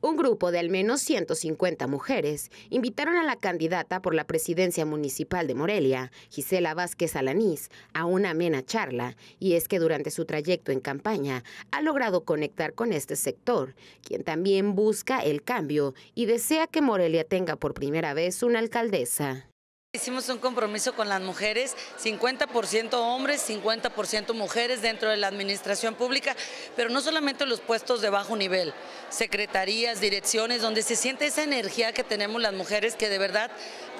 un grupo de al menos 150 mujeres invitaron a la candidata por la presidencia municipal de Morelia, Gisela Vázquez Alanís, a una amena charla, y es que durante su trayecto en campaña ha logrado conectar con este sector, quien también busca el cambio y desea que Morelia tenga por primera vez una alcaldesa. Hicimos un compromiso con las mujeres, 50% hombres, 50% mujeres dentro de la administración pública, pero no solamente los puestos de bajo nivel, secretarías, direcciones, donde se siente esa energía que tenemos las mujeres que de verdad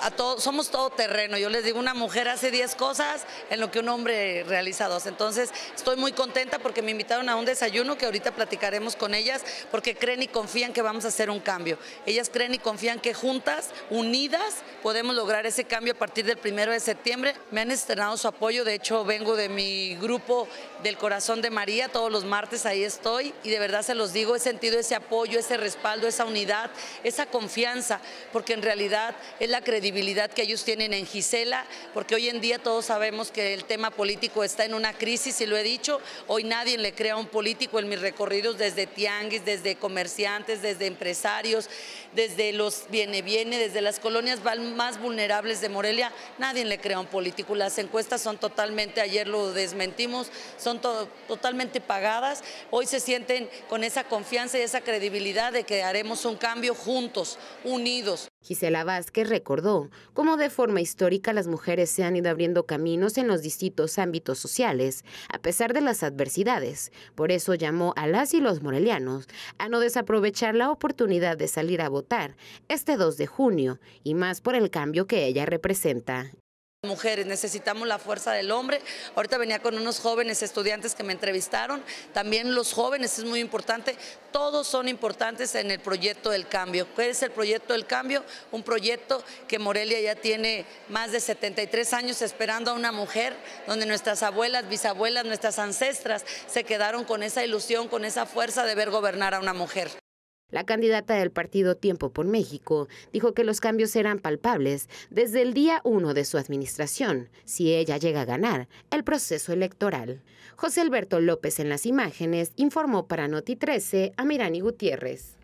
a todos somos todo terreno. Yo les digo, una mujer hace 10 cosas en lo que un hombre realiza dos. Entonces, estoy muy contenta porque me invitaron a un desayuno que ahorita platicaremos con ellas porque creen y confían que vamos a hacer un cambio. Ellas creen y confían que juntas, unidas, podemos lograr ese cambio a partir del primero de septiembre. Me han estrenado su apoyo, de hecho vengo de mi grupo del Corazón de María, todos los martes ahí estoy y de verdad se los digo, he sentido ese apoyo apoyo, ese respaldo, esa unidad, esa confianza, porque en realidad es la credibilidad que ellos tienen en Gisela, porque hoy en día todos sabemos que el tema político está en una crisis y lo he dicho, hoy nadie le crea a un político en mis recorridos desde tianguis, desde comerciantes, desde empresarios, desde los viene-viene, desde las colonias más vulnerables de Morelia, nadie le crea a un político. Las encuestas son totalmente, ayer lo desmentimos, son totalmente pagadas, hoy se sienten con esa confianza y esa credibilidad credibilidad de que haremos un cambio juntos, unidos. Gisela Vázquez recordó cómo de forma histórica las mujeres se han ido abriendo caminos en los distintos ámbitos sociales, a pesar de las adversidades. Por eso llamó a las y los morelianos a no desaprovechar la oportunidad de salir a votar este 2 de junio, y más por el cambio que ella representa. Mujeres, necesitamos la fuerza del hombre. Ahorita venía con unos jóvenes estudiantes que me entrevistaron. También los jóvenes es muy importante. Todos son importantes en el proyecto del cambio. ¿Qué es el proyecto del cambio? Un proyecto que Morelia ya tiene más de 73 años esperando a una mujer, donde nuestras abuelas, bisabuelas, nuestras ancestras se quedaron con esa ilusión, con esa fuerza de ver gobernar a una mujer. La candidata del partido Tiempo por México dijo que los cambios serán palpables desde el día uno de su administración, si ella llega a ganar el proceso electoral. José Alberto López en las imágenes informó para Noti 13 a Mirani Gutiérrez.